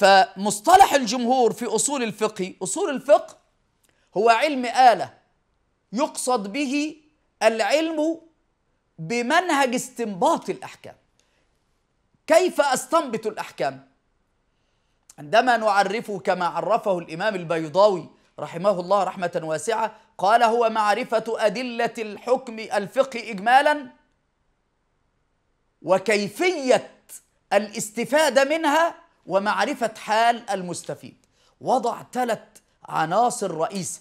فمصطلح الجمهور في أصول الفقه أصول الفقه هو علم آلة يقصد به العلم بمنهج استنباط الأحكام كيف أستنبط الأحكام عندما نعرفه كما عرفه الإمام البيضاوي رحمه الله رحمة واسعة قال هو معرفة أدلة الحكم الفقه إجمالا وكيفية الاستفادة منها ومعرفة حال المستفيد وضع ثلاث عناصر رئيسة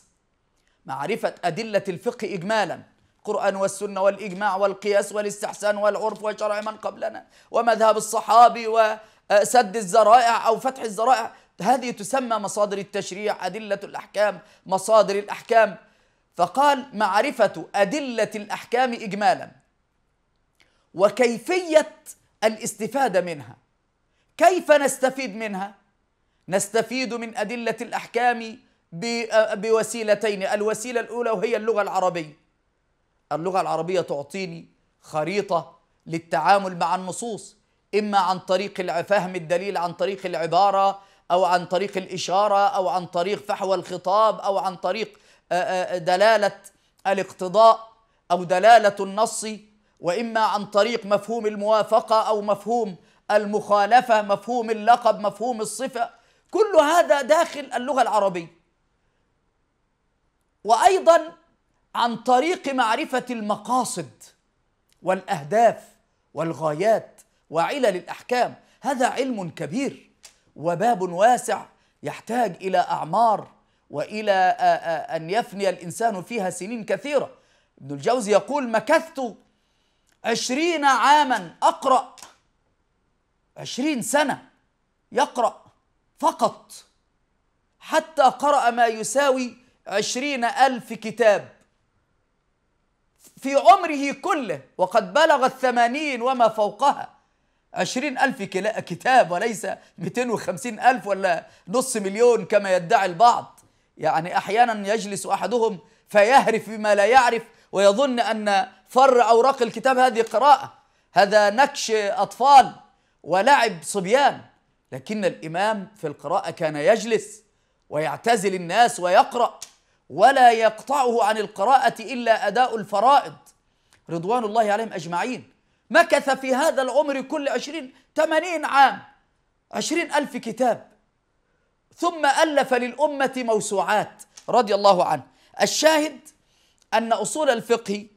معرفة أدلة الفقه إجمالا القرآن والسنة والإجماع والقياس والاستحسان والعرف وشرع من قبلنا ومذهب الصحابي وسد الذرائع أو فتح الذرائع هذه تسمى مصادر التشريع أدلة الأحكام مصادر الأحكام فقال معرفة أدلة الأحكام إجمالا وكيفية الاستفادة منها كيف نستفيد منها نستفيد من أدلة الأحكام بوسيلتين الوسيلة الأولى وهي اللغة العربية اللغة العربية تعطيني خريطة للتعامل مع النصوص إما عن طريق فهم الدليل عن طريق العبارة أو عن طريق الإشارة أو عن طريق فحوى الخطاب أو عن طريق دلالة الاقتضاء أو دلالة النص وإما عن طريق مفهوم الموافقة أو مفهوم المخالفة مفهوم اللقب مفهوم الصفة كل هذا داخل اللغة العربية وأيضا عن طريق معرفة المقاصد والأهداف والغايات وعلل الأحكام هذا علم كبير وباب واسع يحتاج إلى أعمار وإلى أن يفني الإنسان فيها سنين كثيرة ابن الجوزي يقول مكثت عشرين عاما أقرأ عشرين سنة يقرأ فقط حتى قرأ ما يساوي عشرين ألف كتاب في عمره كله وقد بلغ الثمانين وما فوقها عشرين ألف كتاب وليس وخمسين ألف ولا نص مليون كما يدعي البعض يعني أحيانا يجلس أحدهم فيهرف بما لا يعرف ويظن أن فر أوراق الكتاب هذه قراءة هذا نكش أطفال ولعب صبيان لكن الإمام في القراءة كان يجلس ويعتزل الناس ويقرأ ولا يقطعه عن القراءة إلا أداء الفرائض رضوان الله عليهم أجمعين مكث في هذا العمر كل عشرين ثمانين عام عشرين ألف كتاب ثم ألف للأمة موسوعات رضي الله عنه الشاهد أن أصول الفقه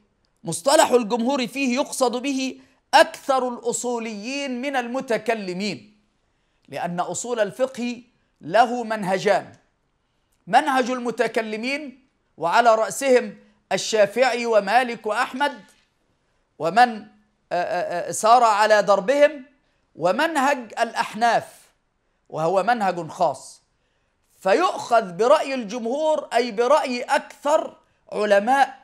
مصطلح الجمهور فيه يقصد به أكثر الأصوليين من المتكلمين لأن أصول الفقه له منهجان منهج المتكلمين وعلى رأسهم الشافعي ومالك وأحمد ومن سار على دربهم ومنهج الأحناف وهو منهج خاص فيؤخذ برأي الجمهور أي برأي أكثر علماء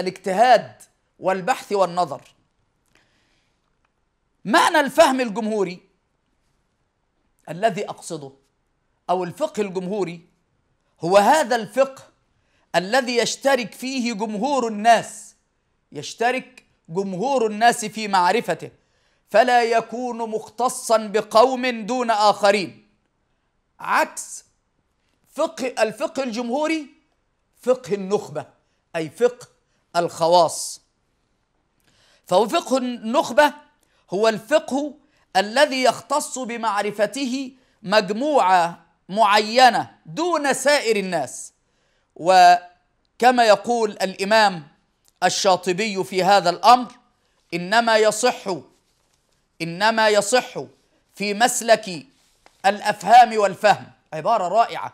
الاجتهاد والبحث والنظر معنى الفهم الجمهوري الذي اقصده او الفقه الجمهوري هو هذا الفقه الذي يشترك فيه جمهور الناس يشترك جمهور الناس في معرفته فلا يكون مختصا بقوم دون اخرين عكس فقه الفقه الجمهوري فقه النخبه اي فقه الخواص فهو فقه النخبه هو الفقه الذي يختص بمعرفته مجموعه معينه دون سائر الناس وكما يقول الامام الشاطبي في هذا الامر انما يصح انما يصح في مسلك الافهام والفهم عباره رائعه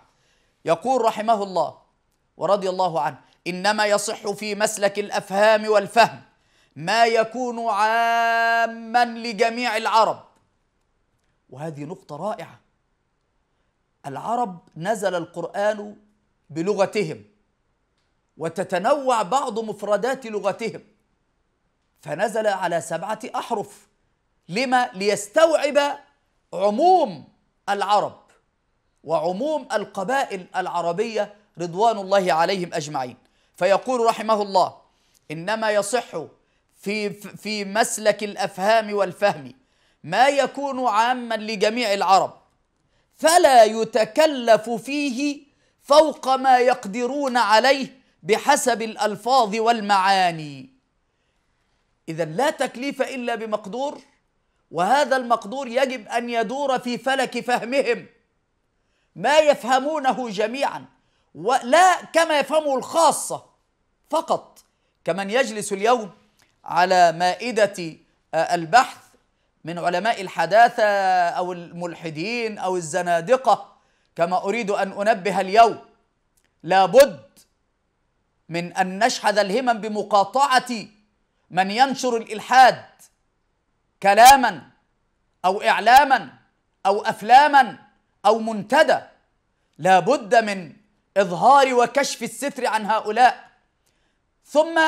يقول رحمه الله ورضي الله عنه انما يصح في مسلك الافهام والفهم ما يكون عاما لجميع العرب وهذه نقطه رائعه العرب نزل القران بلغتهم وتتنوع بعض مفردات لغتهم فنزل على سبعه احرف لما ليستوعب عموم العرب وعموم القبائل العربيه رضوان الله عليهم اجمعين فيقول رحمه الله انما يصح في في مسلك الافهام والفهم ما يكون عاما لجميع العرب فلا يتكلف فيه فوق ما يقدرون عليه بحسب الالفاظ والمعاني اذا لا تكليف الا بمقدور وهذا المقدور يجب ان يدور في فلك فهمهم ما يفهمونه جميعا ولا كما يفهمه الخاصه فقط كمن يجلس اليوم على مائدة آه، البحث من علماء الحداثة أو الملحدين أو الزنادقة كما أريد أن أنبه اليوم لابد من أن نشحذ الهمم بمقاطعة من ينشر الإلحاد كلاما أو إعلاما أو أفلاما أو منتدى لابد من إظهار وكشف الستر عن هؤلاء ثم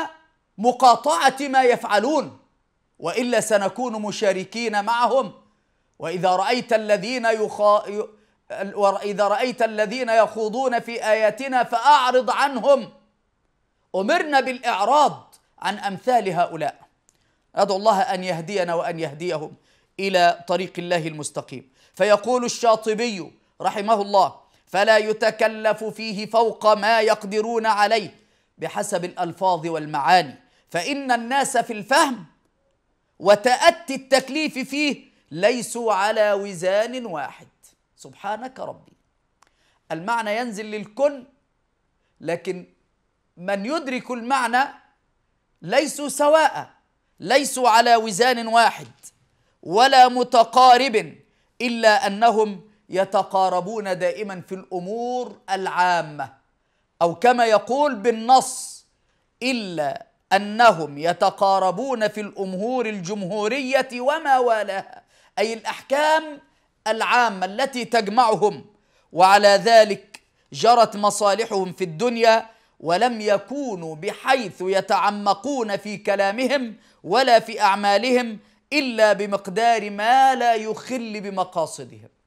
مقاطعه ما يفعلون والا سنكون مشاركين معهم واذا رايت الذين يخا... واذا رايت الذين يخوضون في اياتنا فاعرض عنهم امرنا بالاعراض عن امثال هؤلاء ادعو الله ان يهدينا وان يهديهم الى طريق الله المستقيم فيقول الشاطبي رحمه الله فلا يتكلف فيه فوق ما يقدرون عليه بحسب الالفاظ والمعاني فإن الناس في الفهم وتأتي التكليف فيه ليسوا على وزان واحد سبحانك ربي المعنى ينزل للكل لكن من يدرك المعنى ليسوا سواء ليسوا على وزان واحد ولا متقارب إلا أنهم يتقاربون دائما في الأمور العامة أو كما يقول بالنص إلا انهم يتقاربون في الامور الجمهوريه وما والاها اي الاحكام العامه التي تجمعهم وعلى ذلك جرت مصالحهم في الدنيا ولم يكونوا بحيث يتعمقون في كلامهم ولا في اعمالهم الا بمقدار ما لا يخل بمقاصدهم